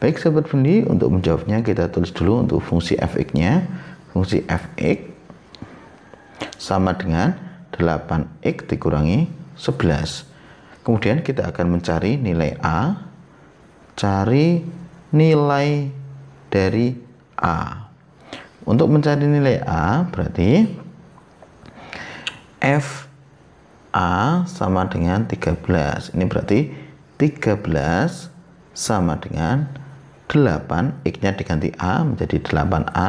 Baik sahabat pendi, untuk menjawabnya kita tulis dulu untuk fungsi fx-nya. Fungsi fx sama dengan 8x dikurangi 11. Kemudian kita akan mencari nilai A. Cari nilai dari A. Untuk mencari nilai A berarti F A sama dengan 13. Ini berarti 13 sama dengan 8, X-nya diganti A menjadi 8A,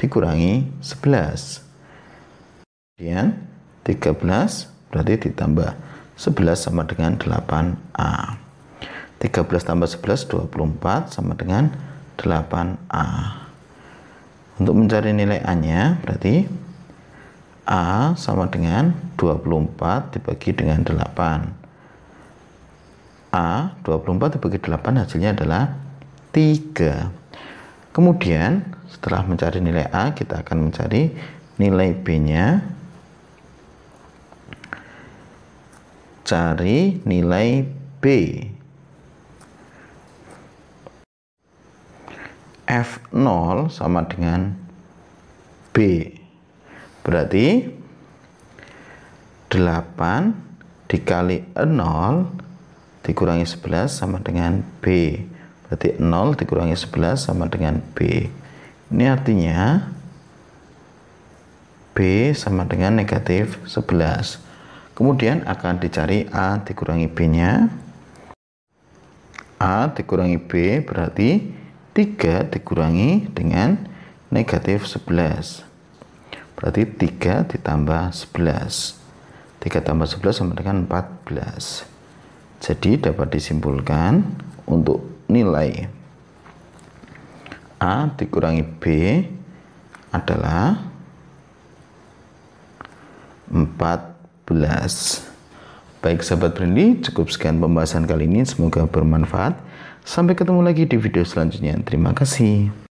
dikurangi 11. Kemudian 13 berarti ditambah 11 sama dengan 8A. 13 tambah 11, 24 sama dengan 8A. Untuk mencari nilai A-nya berarti A sama dengan 24 dibagi dengan 8. A 24 dibagi 8 hasilnya adalah 3 kemudian setelah mencari nilai A kita akan mencari nilai B nya cari nilai B F0 sama dengan B berarti 8 dikali 0 dikurangi 11 sama dengan B Berarti 0 dikurangi 11 sama dengan B. Ini artinya B sama dengan negatif 11. Kemudian akan dicari A dikurangi B-nya. A dikurangi B berarti 3 dikurangi dengan negatif 11. Berarti 3 ditambah 11. 3 tambah 11 sama dengan 14. Jadi dapat disimpulkan untuk nilai A dikurangi B adalah 14 Baik sahabat Brandi, cukup sekian pembahasan kali ini. Semoga bermanfaat. Sampai ketemu lagi di video selanjutnya. Terima kasih.